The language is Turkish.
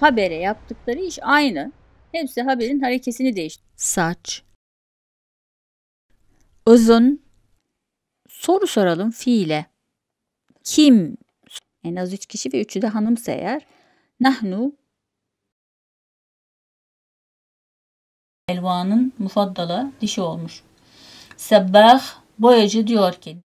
habere yaptıkları iş aynı. Hepsi haberin harekesini değiştiriyor. Saç. Uzun. Soru soralım fiile. Kim? En az üç kişi ve üçü de hanımsa eğer. Nahnu. Elvan'ın mufaddala dişi olmuş. Sebbah boyacı diyor ki